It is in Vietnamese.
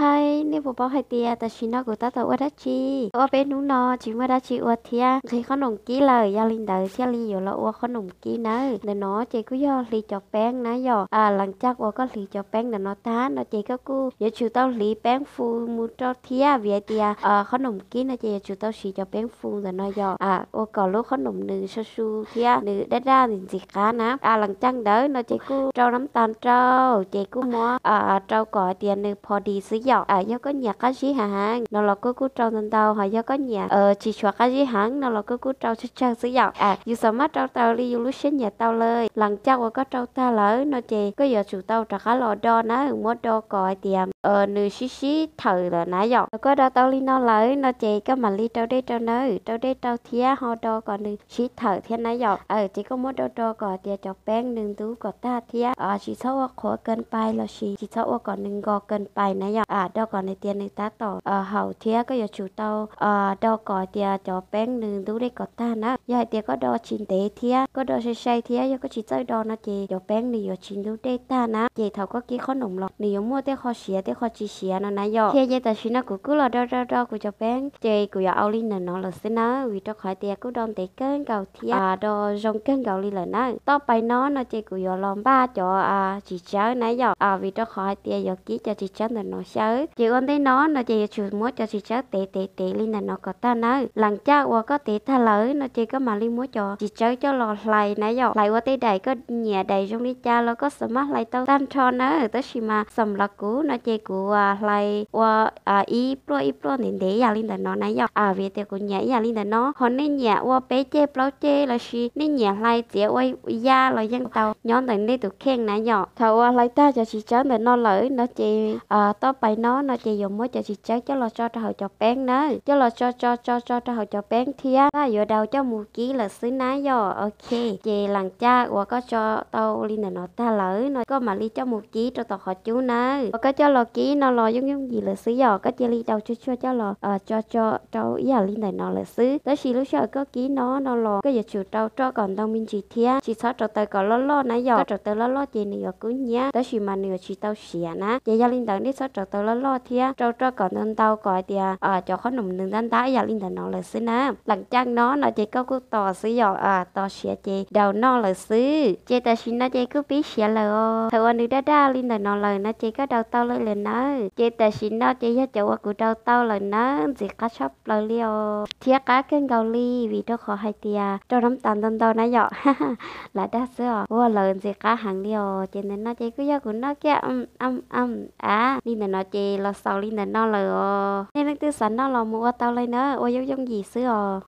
hay nếu bộ bao hay tia ta chỉ nó của ta tàu đã chi ở bên núi nọ chỉ mới đã chi ở thia khi có nồng kí là gia linh đời xe li ở là ở có nồng kí nữa để nó chỉ cứ do li cho bén nãy giờ à lần chắc ở có li cho bén để nó tá nó chỉ có cu giờ chú tao li bén phu mu cho thia vì tia à có nồng kí nó chỉ chú tao chỉ cho bén phu rồi nó giờ à ở có lúc có nồng nữ sơ su thia nữ đã ra thì gì cả nè à lần chắc đỡ nó chỉ cứ trâu nắm tàn trâu chỉ cứ mua à trâu cỏ tiền nữ พอดีซื้อย dọc à do có nhà cá gì hàng nó là cứ cứ trâu tần tàu hoặc do có nhà ờ chỉ cho cá gì hàng nó là cứ cứ trâu chút chân sử dọc à dù sao mắt trâu tàu đi dù lúc xin nhà tàu lời lần chắc có trâu ta lỡ nó chè có giờ chủ tàu trả cá lò đo nó ở mua đo còi tiệm ờ nữ xí xí thở là nãy dọc có đo tàu đi nó lỡ nó chè có mà đi trâu đây trâu nơi trâu đây trâu thía họ đo còn nữ xí thở thế nãy dọc ờ chỉ có mua đo đo còi tiệm cho bén đừng tú có ta thía ờ chỉ sâu khổ cần bay là chỉ chỉ sâu còn đừng gò cần bay nãy dọc à đâu còn này tiền này ta tỏ à hậu thía có giờ chủ tàu à đâu có tiền cho bén nương đủ đấy có ta nè giờ tiền có đo chín tế thía có đo say say thía giờ có chỉ chơi đo nó chị cho bén nương giờ chín đủ đấy ta nè chị thầu có kia khó nồng lọt nương giờ mua tế khó xía tế khó chỉ xía nó nãy giờ thía giờ ta xin nó cứ cứ là đo đo đo của cho bén chị của giờ ao linh nó là xin nó vì cho khỏi tiền cứ đòn tế cơn cầu thía à đo rong cơn cầu linh là nó to bay nó nó chị của giờ làm ba cho à chỉ cháu nãy giờ à vì cho khỏi tiền giờ ký cho chị cháu là nó sẽ cháu chị con thấy nó nó chị chủ múa cho chị cháu tệ tệ tệ linh là nó có ta nói lần cha qua có tệ tha lỡ nó chị có mà linh múa cho chị cháu cho lò lại nãy giờ lại qua tay đầy có nhà đầy trong đi cha nó có mắt lại tao tan cho nó tới khi mà sầm là cũ nó chị cũ à, lại qua à y pro y pro nên để nhà linh là nó nãy giờ à về tới của nhà nhà linh đàn nó hôm nay nhà qua bé chê pro chê là chị nên nhà lại chị quay ya là dân tàu nhóm tình đi tụ khen nãy giờ thầu lại ta cho chị cháu để nó lỡ nó chị à tao lại nó nó chỉ dùng mới cho chị chắc cho lo cho cho họ cho bé nó cho lo cho cho cho cho cho họ cho bé thia và vừa đầu cho một ký là xứ ná giờ ok chị làng cha của có cho tao li nè nó ta lỡ nó có mà li cho một ký cho tao họ chú nó có cho lo ký nó lo giống giống gì là xứ giờ có chị li đầu cho cho cho lo ờ cho cho cho ý là li này nó là xứ tới khi lúc sau có ký nó nó lo cái giờ chiều tao cho còn tao mình chị thia chị sao cho tao còn lo lo nãy giờ cho tao lo lo chị này giờ cứ nhá tới khi mà nửa chị tao xỉa ná chị gia linh đằng đi sao cho tao sau đó lo thì trâu trâu còn nên tao coi thì à ờ, cho khó nụm đừng đánh đá giờ linh thần nó là xứ nè lần chăng nó nó chỉ có cứ tò xứ giờ à tò xìa chị đầu nó là xứ chị ta xin nó chỉ cứ biết xìa là thầu anh đã đa linh thần nó lời nó chỉ có đầu tao lên lên nó chị ta xin nó chỉ cho chỗ của đầu tao lời nó chỉ có shop lời liều thì cá kênh gầu ly vì đó khó hay thì à cho nắm tàn tàn tao nó giờ là đa xưa ô lời chỉ cá hàng liều cho nên nó chỉ cứ giờ của nó kia âm âm âm à linh thần nó chị là sầu linh nó là nên nó tư sẵn nó là mua tao lấy nữa ôi giống giống gì xưa